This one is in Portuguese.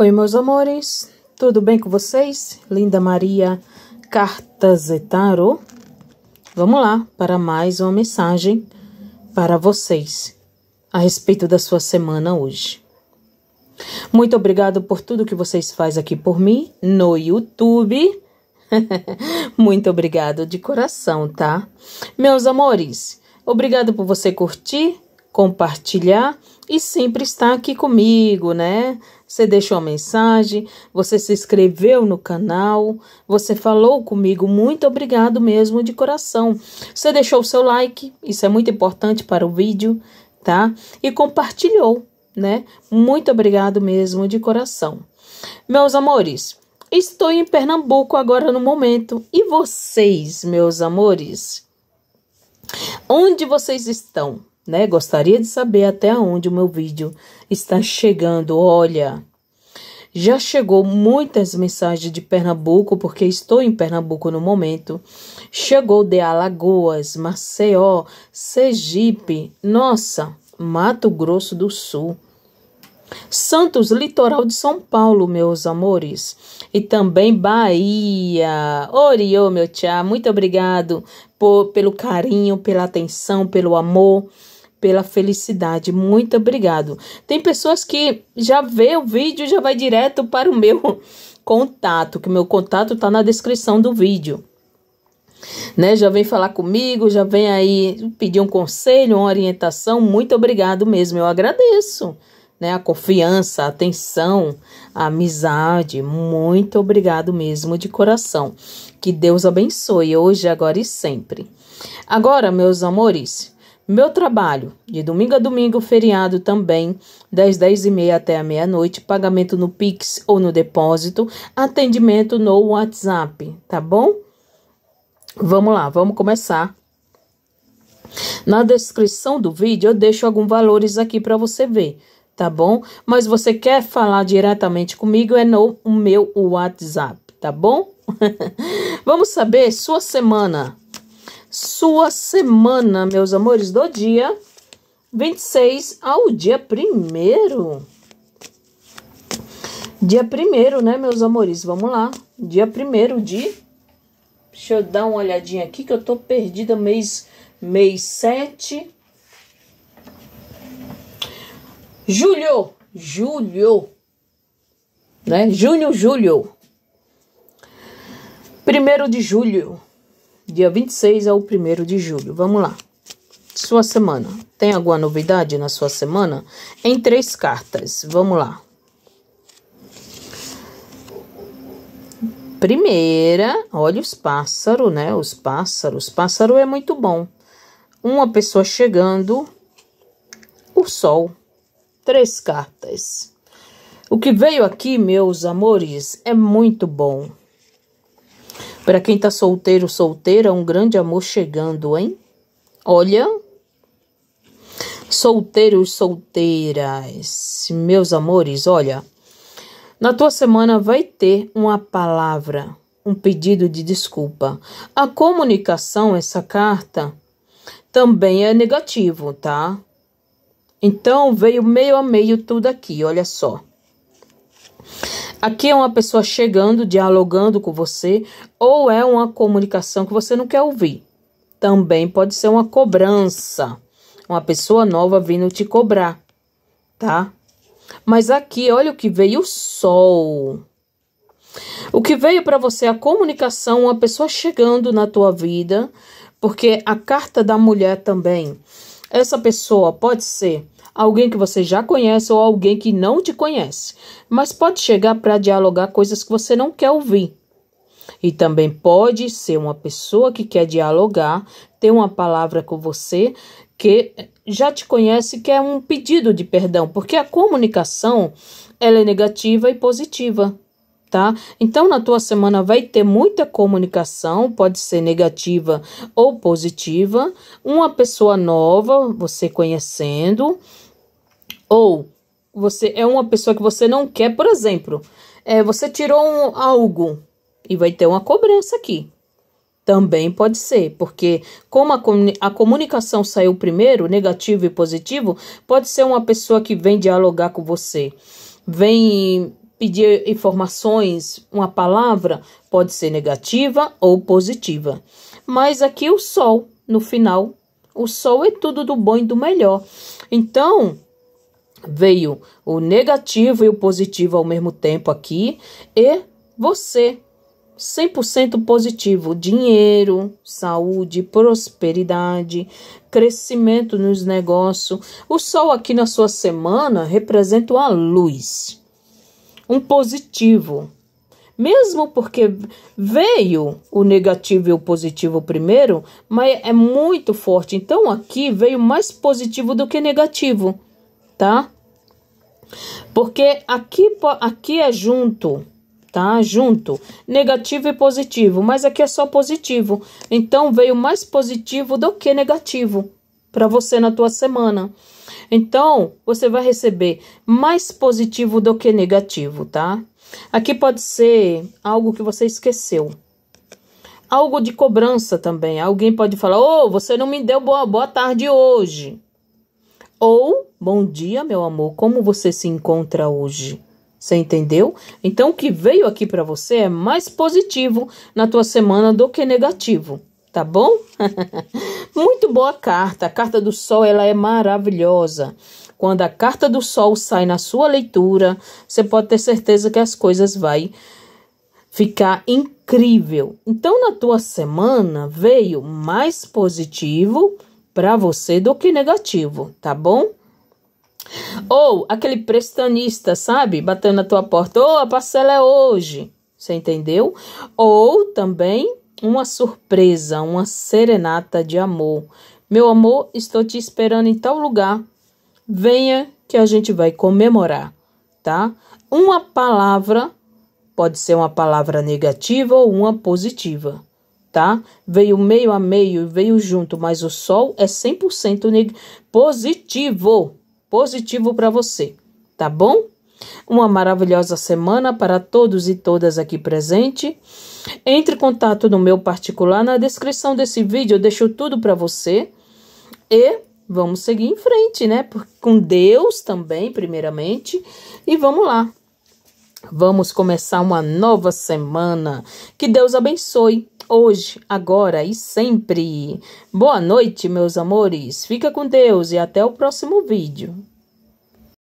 Oi, meus amores, tudo bem com vocês? Linda Maria Cartazetaro. Vamos lá para mais uma mensagem para vocês a respeito da sua semana hoje. Muito obrigado por tudo que vocês fazem aqui por mim no YouTube. Muito obrigado de coração, tá? Meus amores, obrigado por você curtir, compartilhar e sempre está aqui comigo, né? Você deixou uma mensagem, você se inscreveu no canal, você falou comigo, muito obrigado mesmo de coração. Você deixou o seu like, isso é muito importante para o vídeo, tá? E compartilhou, né? Muito obrigado mesmo de coração. Meus amores, estou em Pernambuco agora no momento. E vocês, meus amores? Onde vocês estão? né? Gostaria de saber até onde o meu vídeo está chegando. Olha, já chegou muitas mensagens de Pernambuco, porque estou em Pernambuco no momento. Chegou de Alagoas, Maceió, Sergipe, nossa, Mato Grosso do Sul. Santos, litoral de São Paulo, meus amores. E também Bahia. Oriô, meu tchau, muito obrigado por, pelo carinho, pela atenção, pelo amor pela felicidade. Muito obrigado. Tem pessoas que já vê o vídeo, já vai direto para o meu contato, que meu contato está na descrição do vídeo. Né, já vem falar comigo, já vem aí pedir um conselho, uma orientação. Muito obrigado mesmo, eu agradeço. Né, a confiança, a atenção, a amizade. Muito obrigado mesmo de coração. Que Deus abençoe hoje, agora e sempre. Agora, meus amores, meu trabalho, de domingo a domingo, feriado também, das 10h30 até a meia-noite, pagamento no Pix ou no depósito, atendimento no WhatsApp, tá bom? Vamos lá, vamos começar. Na descrição do vídeo eu deixo alguns valores aqui para você ver, tá bom? Mas você quer falar diretamente comigo é no meu WhatsApp, tá bom? Vamos saber sua semana sua semana, meus amores, do dia 26 ao dia 1 Dia 1 né, meus amores? Vamos lá. Dia 1 de... Deixa eu dar uma olhadinha aqui que eu tô perdida mês, mês 7. Julho, julho, né? Junho, julho. Primeiro de julho dia 26 ao 1 de julho. Vamos lá. Sua semana. Tem alguma novidade na sua semana? Em três cartas. Vamos lá. Primeira, olha os pássaros, né? Os pássaros. Pássaro é muito bom. Uma pessoa chegando, o sol. Três cartas. O que veio aqui, meus amores, é muito bom. Para quem tá solteiro, solteira, um grande amor chegando, hein? Olha. Solteiros, solteiras, meus amores, olha. Na tua semana vai ter uma palavra, um pedido de desculpa. A comunicação, essa carta, também é negativo, tá? Então veio meio a meio tudo aqui, olha só. Aqui é uma pessoa chegando, dialogando com você, ou é uma comunicação que você não quer ouvir. Também pode ser uma cobrança. Uma pessoa nova vindo te cobrar, tá? Mas aqui, olha o que veio o sol. O que veio para você é a comunicação, uma pessoa chegando na tua vida, porque a carta da mulher também. Essa pessoa pode ser alguém que você já conhece ou alguém que não te conhece, mas pode chegar para dialogar coisas que você não quer ouvir. E também pode ser uma pessoa que quer dialogar, ter uma palavra com você que já te conhece, que é um pedido de perdão, porque a comunicação ela é negativa e positiva. Tá? Então, na tua semana vai ter muita comunicação, pode ser negativa ou positiva. Uma pessoa nova, você conhecendo, ou você é uma pessoa que você não quer, por exemplo, é, você tirou um, algo e vai ter uma cobrança aqui. Também pode ser, porque como a, a comunicação saiu primeiro, negativo e positivo, pode ser uma pessoa que vem dialogar com você, vem pedir informações, uma palavra pode ser negativa ou positiva. Mas aqui o sol, no final, o sol é tudo do bom e do melhor. Então, veio o negativo e o positivo ao mesmo tempo aqui, e você 100% positivo, dinheiro, saúde, prosperidade, crescimento nos negócios. O sol aqui na sua semana representa uma luz, um positivo. Mesmo porque veio o negativo e o positivo primeiro, mas é muito forte. Então aqui veio mais positivo do que negativo tá? Porque aqui, aqui é junto, tá? Junto, negativo e positivo, mas aqui é só positivo. Então, veio mais positivo do que negativo para você na tua semana. Então, você vai receber mais positivo do que negativo, tá? Aqui pode ser algo que você esqueceu. Algo de cobrança também. Alguém pode falar: "Ô, oh, você não me deu boa, boa tarde hoje". Ou, bom dia, meu amor, como você se encontra hoje? Você entendeu? Então, o que veio aqui para você é mais positivo na tua semana do que negativo tá bom? Muito boa carta. A carta do sol, ela é maravilhosa. Quando a carta do sol sai na sua leitura, você pode ter certeza que as coisas vai ficar incrível. Então na tua semana veio mais positivo para você do que negativo, tá bom? Ou aquele prestanista, sabe? Batendo na tua porta, ou oh, a parcela é hoje, você entendeu? Ou também uma surpresa, uma serenata de amor. Meu amor, estou te esperando em tal lugar. Venha que a gente vai comemorar, tá? Uma palavra pode ser uma palavra negativa ou uma positiva tá? Veio meio a meio, veio junto, mas o sol é 100% positivo, positivo para você, tá bom? Uma maravilhosa semana para todos e todas aqui presente. Entre em contato no meu particular, na descrição desse vídeo eu deixo tudo para você. E vamos seguir em frente, né? Com Deus também, primeiramente. E vamos lá. Vamos começar uma nova semana. Que Deus abençoe hoje, agora e sempre. Boa noite, meus amores. Fica com Deus e até o próximo vídeo.